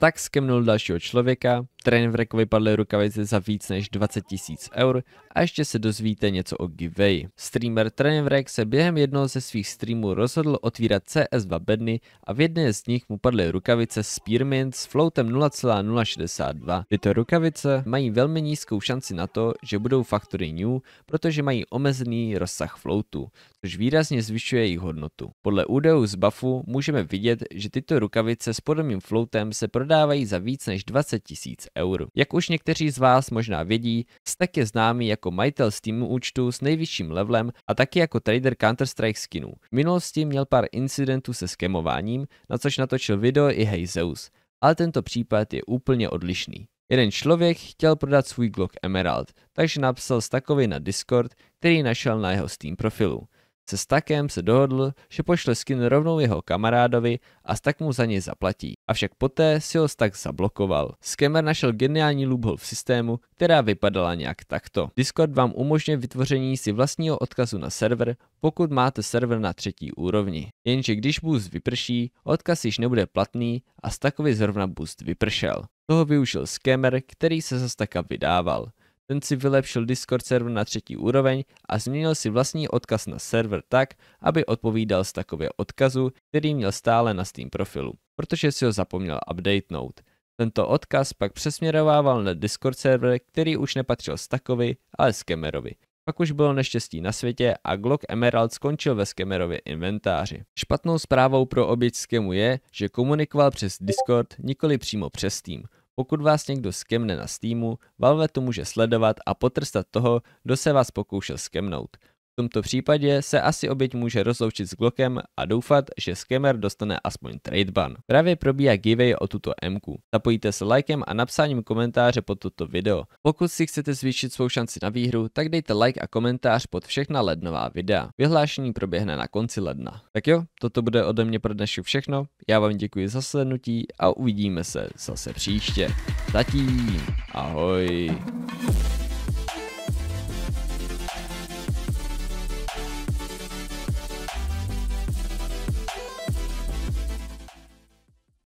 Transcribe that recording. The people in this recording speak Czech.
tak skemnul dalšího člověka, Trainwreck vypadly rukavice za víc než 20 tisíc eur a ještě se dozvíte něco o giveaway. Streamer Trainwreck se během jednoho ze svých streamů rozhodl otvírat CS2 bedny a v jedné z nich mu padly rukavice Spearmint s floatem 0,062. Tyto rukavice mají velmi nízkou šanci na to, že budou factory new, protože mají omezený rozsah floatu, což výrazně zvyšuje jejich hodnotu. Podle údajů z buffu můžeme vidět, že tyto rukavice s podobným floatem se prodávají za víc než 20 tisíc eur. Jak už někteří z vás možná vědí, Stack je známý jako majitel Steam účtu s nejvyšším levelem a taky jako trader Counter-Strike skinů. V minulosti měl pár incidentů se skemováním, na což natočil video i Hey Zeus, ale tento případ je úplně odlišný. Jeden člověk chtěl prodat svůj Glock Emerald, takže napsal Stackovi na Discord, který našel na jeho Steam profilu. Se Stakem se dohodl, že pošle skin rovnou jeho kamarádovi a Stak mu za něj zaplatí. Avšak poté si ho Stak zablokoval. Skemer našel geniální loophole v systému, která vypadala nějak takto. Discord vám umožňuje vytvoření si vlastního odkazu na server, pokud máte server na třetí úrovni. Jenže když boost vyprší, odkaz již nebude platný a Stakovi zrovna boost vypršel. Toho využil skemer, který se za Staka vydával. Ten si vylepšil Discord server na třetí úroveň a změnil si vlastní odkaz na server tak, aby odpovídal z takové odkazu, který měl stále na Steam profilu, protože si ho zapomněl updatenout. Tento odkaz pak přesměrovával na Discord server, který už nepatřil Stackovi, ale Skemerovi. Pak už bylo neštěstí na světě a Glock Emerald skončil ve Skemerově inventáři. Špatnou zprávou pro oběť Skemu je, že komunikoval přes Discord, nikoli přímo přes Steam. Pokud vás někdo skemne na Steamu, Valve to může sledovat a potrstat toho, kdo se vás pokoušel skemnout. V tomto případě se asi oběť může rozloučit s Glockem a doufat, že scammer dostane aspoň trade ban. Právě probíhá giveaway o tuto MQ. Zapojíte se lajkem a napsáním komentáře pod toto video. Pokud si chcete zvýšit svou šanci na výhru, tak dejte like a komentář pod všechna lednová videa. Vyhlášení proběhne na konci ledna. Tak jo, toto bude ode mě pro dnešek všechno. Já vám děkuji za slednutí a uvidíme se zase příště. Zatím, ahoj.